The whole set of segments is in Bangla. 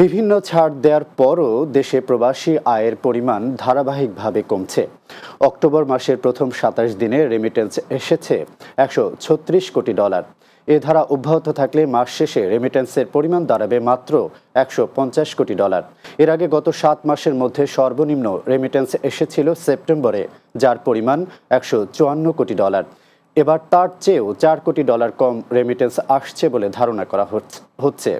বিভিন্ন ছাড় দেওয়ার পরও দেশে প্রবাসী আয়ের পরিমাণ ধারাবাহিকভাবে কমছে অক্টোবর মাসের প্রথম সাতাশ দিনে রেমিটেন্স এসেছে একশো কোটি ডলার এ ধারা অব্যাহত থাকলে মাস শেষে রেমিটেন্সের পরিমাণ দাঁড়াবে মাত্র একশো কোটি ডলার এর আগে গত সাত মাসের মধ্যে সর্বনিম্ন রেমিটেন্স এসেছিল সেপ্টেম্বরে যার পরিমাণ একশো কোটি ডলার এবার তার চেয়েও চার কোটি ডলার কম রেমিটেন্স আসছে বলে ধারণা করা হচ্ছে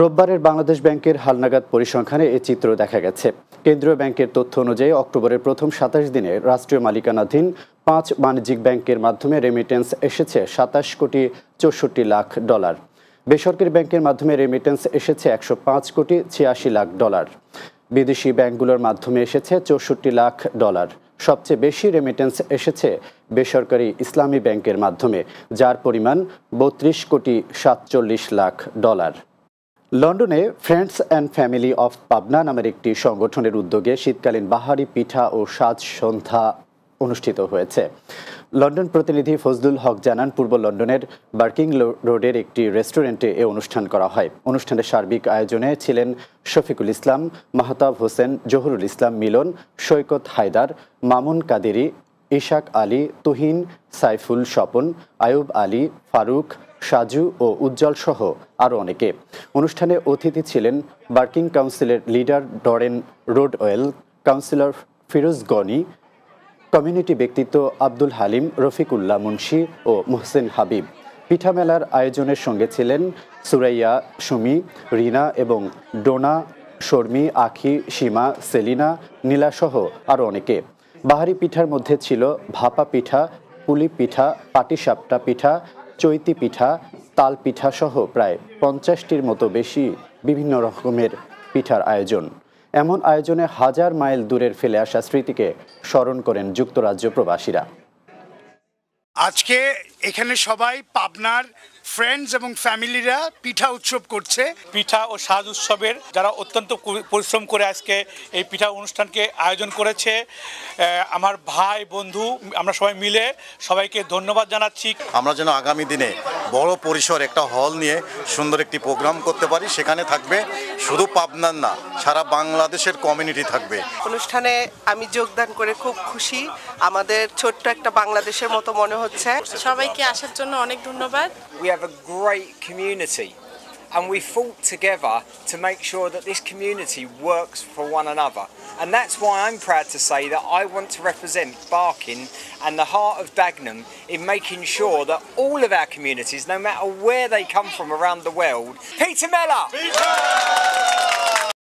রোববারের বাংলাদেশ ব্যাংকের হালনাগাদ পরিসংখ্যানে এ চিত্র দেখা গেছে কেন্দ্রীয় ব্যাংকের তথ্য অনুযায়ী অক্টোবরের প্রথম সাতাশ দিনে রাষ্ট্রীয় মালিকানাধীন পাঁচ বাণিজ্যিক ব্যাংকের মাধ্যমে রেমিটেন্স এসেছে সাতাশ কোটি চৌষট্টি লাখ ডলার বেসরকারি ব্যাংকের মাধ্যমে রেমিটেন্স এসেছে একশো পাঁচ কোটি ছিয়াশি লাখ ডলার বিদেশি ব্যাংকগুলোর মাধ্যমে এসেছে চৌষট্টি লাখ ডলার সবচেয়ে বেশি রেমিটেন্স এসেছে বেসরকারি ইসলামী ব্যাংকের মাধ্যমে যার পরিমাণ বত্রিশ কোটি সাতচল্লিশ লাখ ডলার লন্ডনে friends and family of Pabna নামের একটি সংগঠনের উদ্যোগে শীতকালীন বাহারি পিঠা ও সাজ সন্ধ্যা অনুষ্ঠিত হয়েছে লন্ডন প্রতিনিধি ফজলুল হক জানান পূর্ব লন্ডনের বার্কিং রোডের একটি রেস্টুরেন্টে এ অনুষ্ঠান করা হয় অনুষ্ঠানের সার্বিক আয়োজনে ছিলেন শফিকুল ইসলাম মাহতাব হোসেন জহুরুল ইসলাম মিলন সৈকত হায়দার মামুন কাদেরি ইশাক আলী তুহিন সাইফুল স্বপন আয়ুব আলী ফারুক সাজু ও উজ্জ্বল সহ আরও অনেকে অনুষ্ঠানে অতিথি ছিলেন বার্কিং কাউন্সিলের leader Darren Rodwell councillor Firoz Gani community ব্যক্তিত্ব আব্দুল হালিম রফিকুল্লাহ মুন্সি ও মোহসেন হাবিব পিঠা মেলার আয়োজনের সঙ্গে ছিলেন সুরাইয়া সুমি রিনা এবং ডোনা শর্মি আখি সীমা সেলিনা নীলাসহ আরও অনেকে বাহারি পিঠার মধ্যে ছিল ভাপা পিঠা পুলি পিঠা পাটিসাপটা পিঠা চৈতি পিঠা তাল পিঠা সহ প্রায় পঞ্চাশটির মতো বেশি বিভিন্ন রকমের পিঠার আয়োজন এমন আয়োজনে হাজার মাইল দূরের ফেলে আসা স্মৃতিকে স্মরণ করেন যুক্তরাজ্য প্রবাসীরা আজকে এখানে সবাই পাবনার ফ্রেন্ডস এবং ফ্যামিলিরা পিঠা উৎসব করছে পিঠা ও সাজ উৎসবের যারা অত্যন্ত পরিশ্রম করে আজকে এই পিঠা অনুষ্ঠানকে আয়োজন করেছে আমার ভাই বন্ধু আমরা সবাই মিলে সবাইকে ধন্যবাদ জানাচ্ছি আমরা যেন আগামী দিনে বড় পরিসর একটা হল নিয়ে সুন্দর একটি প্রোগ্রাম করতে পারি সেখানে থাকবে শুধু পাবনার না সারা বাংলাদেশের কমিউনিটি থাকবে অনুষ্ঠানে আমি যোগদান করে খুব খুশি আমাদের ছোট্ট একটা বাংলাদেশের মতো মনে হচ্ছে সবাই সবাইকে আসার জন্য অনেক ধন্যবাদ We have a great community and we fought together to make sure that this community works for one another. And that's why I'm proud to say that I want to represent Barkin and the heart of Dagenham in making sure that all of our communities, no matter where they come from around the world, Peter Mellor! Peter!